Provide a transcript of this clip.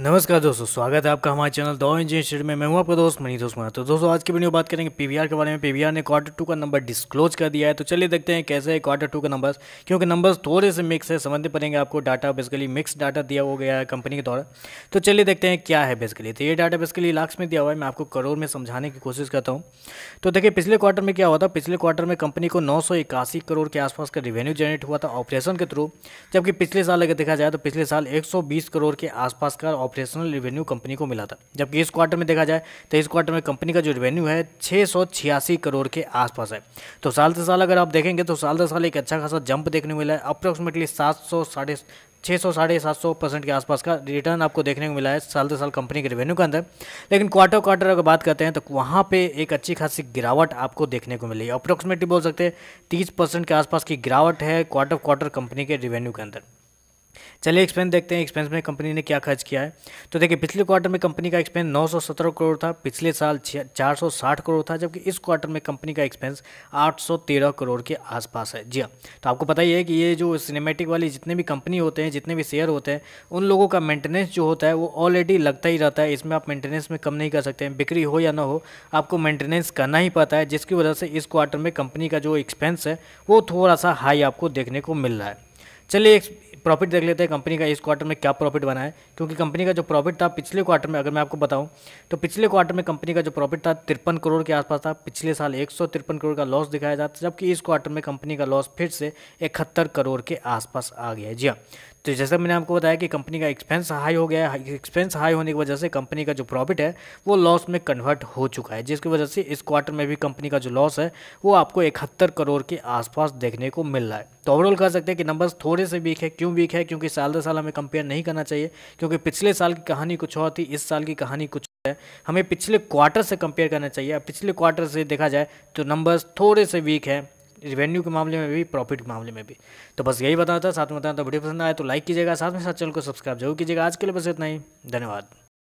नमस्कार दोस्तों स्वागत है आपका हमारे चैनल दो इंजीनियर स्टेट में मैं हूं आपका दोस्त मनी दोस्त तो दोस्तों आज की वीडियो बात करेंगे पीवीआर के बारे में पीवीआर ने क्वार्टर टू का नंबर डिस्क्लोज कर दिया है तो चलिए देखते हैं कैसे है क्वार्टर टू का नंबर क्योंकि नंबर्स थोड़े से मिक्स है समझने पड़ेंगे आपको डाटा बेसिकली मिक्स डाटा दिया हो गया है कंपनी के द्वारा तो चलिए देखते हैं क्या है बेसिकली तो ये डाटा बेसिकली लाख में दिया हुआ है मैं आपको करोड़ में समझाने की कोशिश करता हूँ तो देखिए पिछले क्वार्टर में क्या हुआ था पिछले क्वार्टर में कंपनी को नौ करोड़ के आसपास का रिवेन्यू जनरेट हुआ था ऑपरेशन के थ्रू जबकि पिछले साल अगर देखा जाए तो पिछले साल एक करोड़ के आसपास का ऑपरेशनल रिवेन्यू कंपनी को मिला था जबकि इस क्वार्टर में देखा जाए तो इस क्वार्टर में कंपनी का जो रिवेन्यू है छः करोड़ के आसपास है तो साल से साल अगर आप देखेंगे तो साल से साल एक अच्छा खासा जंप देखने को मिला है अप्रोक्सीमेटली सात सौ साढ़े छः सौ साढ़े सात सौ परसेंट के आसपास का रिटर्न आपको देखने को मिला है साल से साल कंपनी के रेवेन्यू के अंदर लेकिन क्वार्टर क्वार्टर अगर बात करते हैं तो वहाँ पे एक अच्छी खासी गिरावट आपको देखने को मिली है अप्रॉक्सीमेटली बोल सकते हैं तीस परसेंट के आसपास की गिरावट है क्वार्टर क्वार्टर कंपनी के रेवेन्यू के अंदर चलिए एक्सपेंस देखते हैं एक्सपेंस में कंपनी ने क्या खर्च किया है तो देखिए पिछले क्वार्टर में कंपनी का एक्सपेंस 917 करोड़ था पिछले साल 460 करोड़ था जबकि इस क्वार्टर में कंपनी का एक्सपेंस 813 करोड़ के आसपास है जी हाँ तो आपको पता ही है कि ये जो सिनेमेटिक वाली जितने भी कंपनी होते हैं जितने भी शेयर होते हैं उन लोगों का मेंटेनेंस जो होता है वो ऑलरेडी लगता ही रहता है इसमें आप मेंटेनेंस में कम नहीं कर सकते हैं बिक्री हो या ना हो आपको मेंटेनेंस करना ही पड़ता है जिसकी वजह से इस क्वार्टर में कंपनी का जो एक्सपेंस है वो थोड़ा सा हाई आपको देखने को मिल रहा है चलिए प्रॉफिट देख लेते हैं कंपनी का इस क्वार्टर में क्या प्रॉफिट बना है क्योंकि कंपनी का जो प्रॉफिट था पिछले क्वार्टर में अगर मैं आपको बताऊँ तो पिछले क्वार्टर में कंपनी का जो प्रॉफिट था तिरपन करोड़ के आसपास था पिछले साल एक करोड़ का लॉस दिखाया जाता जबकि इस क्वार्टर में कंपनी का लॉस फिर से इकहत्तर करोड़ के आसपास आ गया है जी हाँ तो जैसा मैंने आपको बताया कि कंपनी का एक्सपेंस हाई हो गया है एक्सपेंस हाई होने की वजह से कंपनी का जो प्रॉफिट है वो लॉस में कन्वर्ट हो चुका है जिसकी वजह से इस क्वार्टर में भी कंपनी का जो लॉस है वो आपको इकहत्तर करोड़ के आसपास देखने को मिल रहा है तो ओवरऑल कह सकते हैं कि नंबर्स थोड़े से वीक है क्यों वीक है क्योंकि साल दर साल हमें कंपेयर नहीं करना चाहिए क्योंकि पिछले साल की कहानी कुछ और थी इस साल की कहानी कुछ है हमें पिछले क्वार्टर से कंपेयर करना चाहिए पिछले क्वार्टर से देखा जाए तो नंबर्स थोड़े से वीक हैं रिवेन्यू के मामले में भी प्रॉफिट के मामले में भी तो बस यही बताना था साथ में बताना तो वीडियो पसंद आया तो लाइक कीजिएगा साथ में साथ चैनल को सब्सक्राइब जरूर कीजिएगा आज के लिए बस इतना ही धन्यवाद